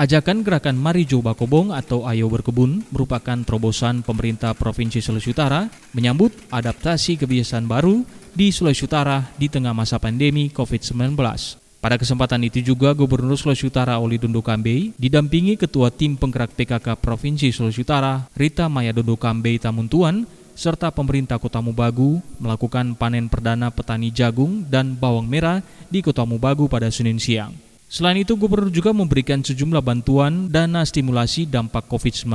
Ajakan gerakan Mari Coba Kobong atau Ayo Berkebun merupakan terobosan pemerintah Provinsi Sulawesi Utara menyambut adaptasi kebiasaan baru di Sulawesi Utara di tengah masa pandemi COVID-19. Pada kesempatan itu juga Gubernur Sulawesi Utara Oli Dondo Kambe didampingi Ketua Tim Penggerak PKK Provinsi Sulawesi Utara Rita Maya Dondo Kambe Tamuntuan serta pemerintah Kota Mubagu melakukan panen perdana petani jagung dan bawang merah di Kota Mubagu pada Senin siang. Selain itu, Gubernur juga memberikan sejumlah bantuan dana stimulasi dampak COVID-19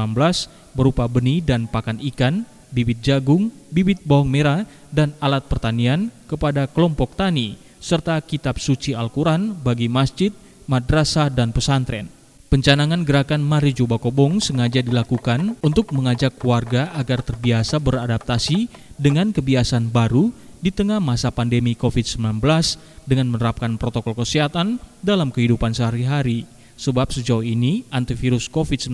berupa benih dan pakan ikan, bibit jagung, bibit bawang merah, dan alat pertanian kepada kelompok tani, serta kitab suci Al-Quran bagi masjid, madrasah, dan pesantren. Pencanangan gerakan Mari Coba Kobong sengaja dilakukan untuk mengajak warga agar terbiasa beradaptasi dengan kebiasaan baru di tengah masa pandemi COVID-19 dengan menerapkan protokol kesehatan dalam kehidupan sehari-hari. Sebab sejauh ini antivirus COVID-19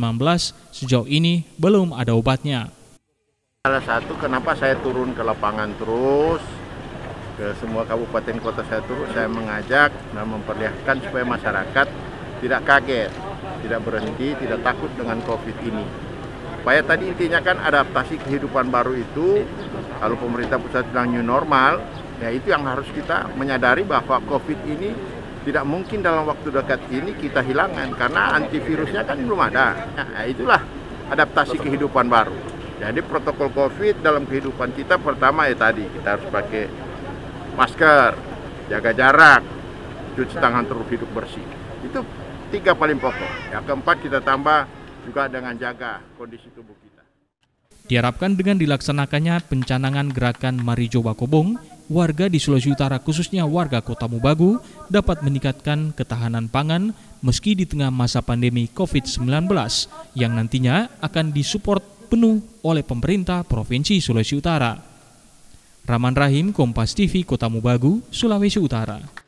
sejauh ini belum ada obatnya. Salah satu kenapa saya turun ke lapangan terus, ke semua kabupaten kota saya turun, saya mengajak dan memperlihatkan supaya masyarakat tidak kaget, tidak berhenti, tidak takut dengan COVID ini. Supaya tadi intinya kan adaptasi kehidupan baru itu kalau pemerintah pusat bilang new normal, ya itu yang harus kita menyadari bahwa COVID ini tidak mungkin dalam waktu dekat ini kita hilangkan karena antivirusnya kan belum ada. Nah, ya itulah adaptasi kehidupan baru. Jadi protokol COVID dalam kehidupan kita pertama ya tadi kita harus pakai masker, jaga jarak, cuci tangan terus hidup bersih. Itu tiga paling pokok. Yang keempat kita tambah juga dengan jaga kondisi tubuh kita. Diharapkan dengan dilaksanakannya pencanangan gerakan Mari Marijo Kobong, warga di Sulawesi Utara khususnya warga kota Mubagu dapat meningkatkan ketahanan pangan meski di tengah masa pandemi COVID-19 yang nantinya akan disupport penuh oleh pemerintah Provinsi Sulawesi Utara. Raman Rahim, Kompas TV, Kota Mubagu, Sulawesi Utara.